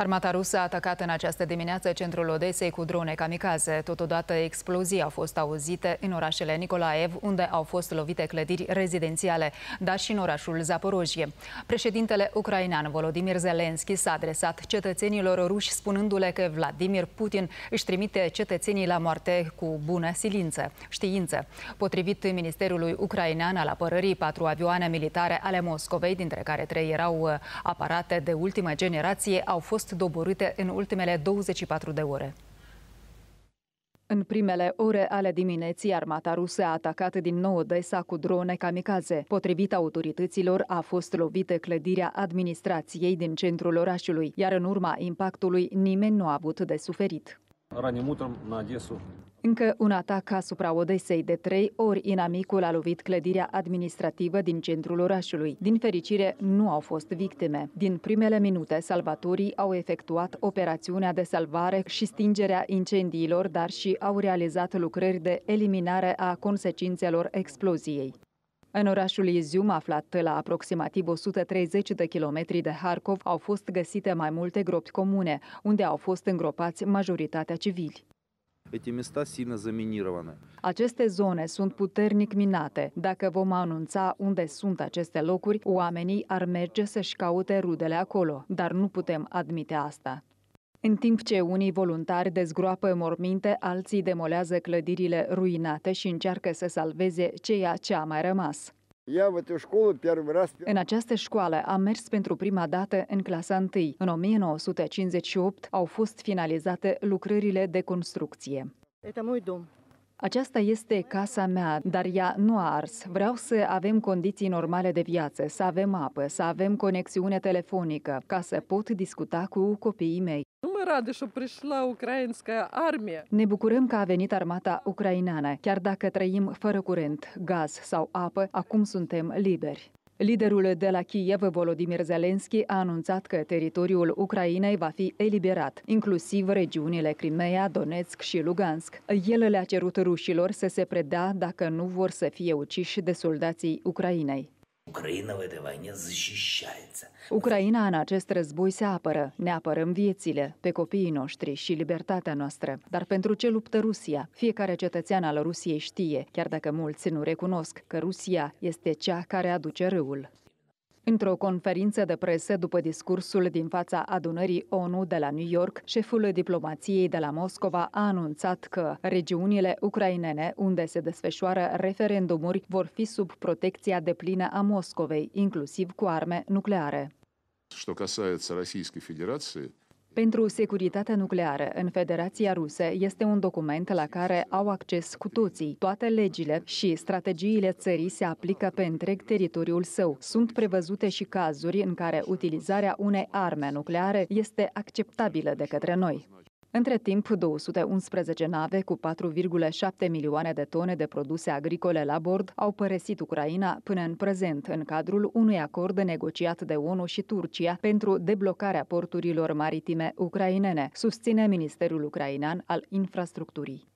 Armata rusă a atacat în această dimineață centrul Odesei cu drone kamikaze. Totodată, explozii au fost auzite în orașele Nicolaev, unde au fost lovite clădiri rezidențiale, dar și în orașul Zaporojie. Președintele ucrainean Volodimir Zelensky s-a adresat cetățenilor ruși spunându-le că Vladimir Putin își trimite cetățenii la moarte cu bună silință, știință. Potrivit Ministerului Ucrainean al apărării, patru avioane militare ale Moscovei, dintre care trei erau uh, aparate de ultimă generație, au fost fost doborâte în ultimele 24 de ore. În primele ore ale dimineții, armata rusă a atacat din nou Odessa cu drone kamikaze. Potrivit autorităților, a fost lovită clădirea administrației din centrul orașului, iar în urma impactului nimeni nu a avut de suferit. Încă un atac asupra Odesei de trei ori inamicul a lovit clădirea administrativă din centrul orașului. Din fericire, nu au fost victime. Din primele minute, salvatorii au efectuat operațiunea de salvare și stingerea incendiilor, dar și au realizat lucrări de eliminare a consecințelor exploziei. În orașul Izium, aflat la aproximativ 130 de kilometri de Harkov, au fost găsite mai multe gropi comune, unde au fost îngropați majoritatea civili. Aceste zone sunt puternic minate. Dacă vom anunța unde sunt aceste locuri, oamenii ar merge să-și caute rudele acolo, dar nu putem admite asta. În timp ce unii voluntari dezgroapă morminte, alții demolează clădirile ruinate și încearcă să salveze ceea ce a mai rămas. În această școală a mers pentru prima dată în clasa 1. În 1958 au fost finalizate lucrările de construcție. Aceasta este casa mea, dar ea nu a ars. Vreau să avem condiții normale de viață, să avem apă, să avem conexiune telefonică, ca să pot discuta cu copiii mei rade și-a prișla ucrainska armie. Ne bucurăm că a venit armata ucraineană. Chiar dacă trăim fără curent, gaz sau apă, acum suntem liberi. Liderul de la Kiev, Volodymyr Zelensky, a anunțat că teritoriul Ucrainei va fi eliberat, inclusiv regiunile Crimea, Donetsk și Lugansk. El le-a cerut rușilor să se predea dacă nu vor să fie uciși de soldații Ucrainei. Ucraina в этой войне защищается. Ucraina în acest război se apără. Ne apărăm viețile, pe copiii noștri și libertatea noastră. Dar pentru ce luptă Rusia? Fiecare cetățean al Rusiei știe, chiar dacă mulți nu recunosc, că Rusia este cea care aduce râul. Într-o conferință de presă după discursul din fața adunării ONU de la New York, șeful diplomației de la Moscova a anunțat că regiunile ucrainene unde se desfășoară referendumuri vor fi sub protecția deplină a Moscovei, inclusiv cu arme nucleare. Что касается Российской Федерации, pentru securitatea nucleară în Federația Rusă este un document la care au acces cu toții. Toate legile și strategiile țării se aplică pe întreg teritoriul său. Sunt prevăzute și cazuri în care utilizarea unei arme nucleare este acceptabilă de către noi. Între timp, 211 nave cu 4,7 milioane de tone de produse agricole la bord au părăsit Ucraina până în prezent, în cadrul unui acord negociat de ONU și Turcia pentru deblocarea porturilor maritime ucrainene, susține Ministerul Ucrainean al Infrastructurii.